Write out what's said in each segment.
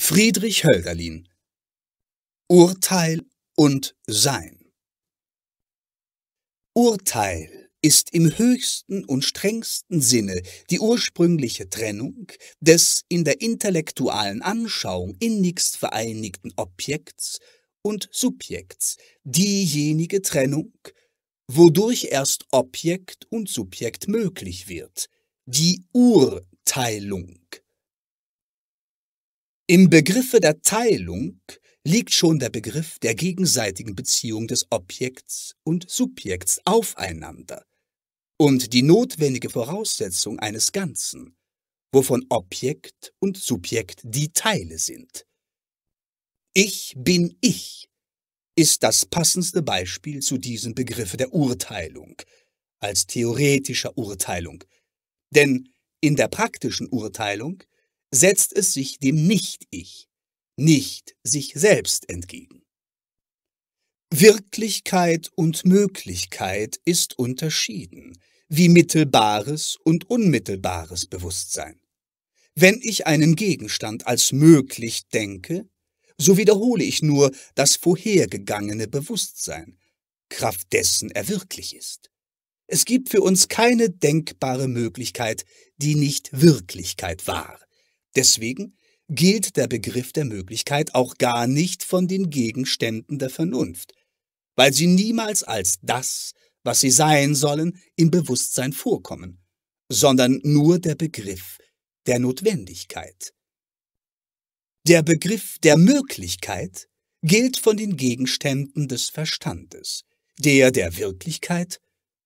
Friedrich Hölderlin Urteil und Sein Urteil ist im höchsten und strengsten Sinne die ursprüngliche Trennung des in der intellektualen Anschauung innigst vereinigten Objekts und Subjekts, diejenige Trennung, wodurch erst Objekt und Subjekt möglich wird, die Urteilung. Im Begriffe der Teilung liegt schon der Begriff der gegenseitigen Beziehung des Objekts und Subjekts aufeinander und die notwendige Voraussetzung eines Ganzen, wovon Objekt und Subjekt die Teile sind. Ich bin ich ist das passendste Beispiel zu diesem Begriffe der Urteilung, als theoretischer Urteilung, denn in der praktischen Urteilung setzt es sich dem Nicht-Ich, nicht sich selbst entgegen. Wirklichkeit und Möglichkeit ist unterschieden, wie mittelbares und unmittelbares Bewusstsein. Wenn ich einen Gegenstand als möglich denke, so wiederhole ich nur das vorhergegangene Bewusstsein, Kraft dessen er wirklich ist. Es gibt für uns keine denkbare Möglichkeit, die nicht Wirklichkeit war, Deswegen gilt der Begriff der Möglichkeit auch gar nicht von den Gegenständen der Vernunft, weil sie niemals als das, was sie sein sollen, im Bewusstsein vorkommen, sondern nur der Begriff der Notwendigkeit. Der Begriff der Möglichkeit gilt von den Gegenständen des Verstandes, der der Wirklichkeit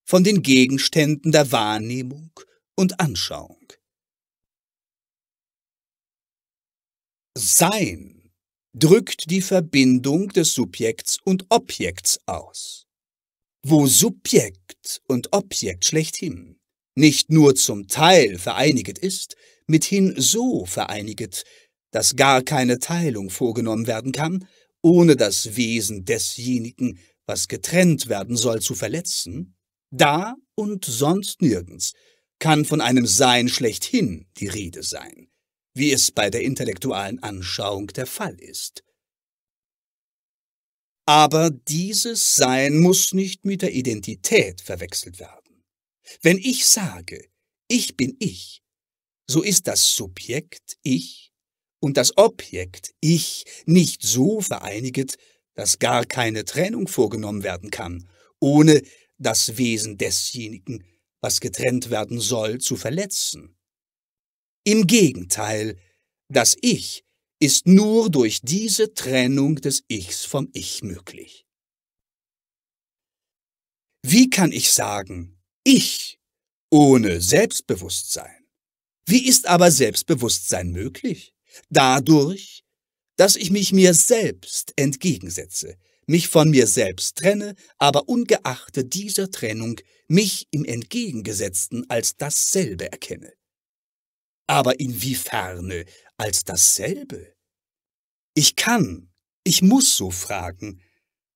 von den Gegenständen der Wahrnehmung und Anschauung. Sein drückt die Verbindung des Subjekts und Objekts aus. Wo Subjekt und Objekt schlechthin nicht nur zum Teil vereiniget ist, mithin so vereiniget, dass gar keine Teilung vorgenommen werden kann, ohne das Wesen desjenigen, was getrennt werden soll, zu verletzen, da und sonst nirgends kann von einem Sein schlechthin die Rede sein wie es bei der intellektualen Anschauung der Fall ist. Aber dieses Sein muss nicht mit der Identität verwechselt werden. Wenn ich sage, ich bin ich, so ist das Subjekt ich und das Objekt ich nicht so vereiniget, dass gar keine Trennung vorgenommen werden kann, ohne das Wesen desjenigen, was getrennt werden soll, zu verletzen. Im Gegenteil, das Ich ist nur durch diese Trennung des Ichs vom Ich möglich. Wie kann ich sagen, ich ohne Selbstbewusstsein? Wie ist aber Selbstbewusstsein möglich? Dadurch, dass ich mich mir selbst entgegensetze, mich von mir selbst trenne, aber ungeachtet dieser Trennung mich im Entgegengesetzten als dasselbe erkenne aber inwieferne als dasselbe? Ich kann, ich muss so fragen,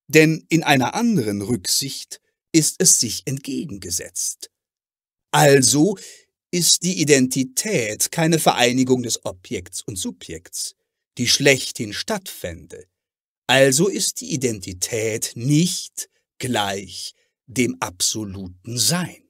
denn in einer anderen Rücksicht ist es sich entgegengesetzt. Also ist die Identität keine Vereinigung des Objekts und Subjekts, die schlechthin stattfände. Also ist die Identität nicht gleich dem absoluten Sein.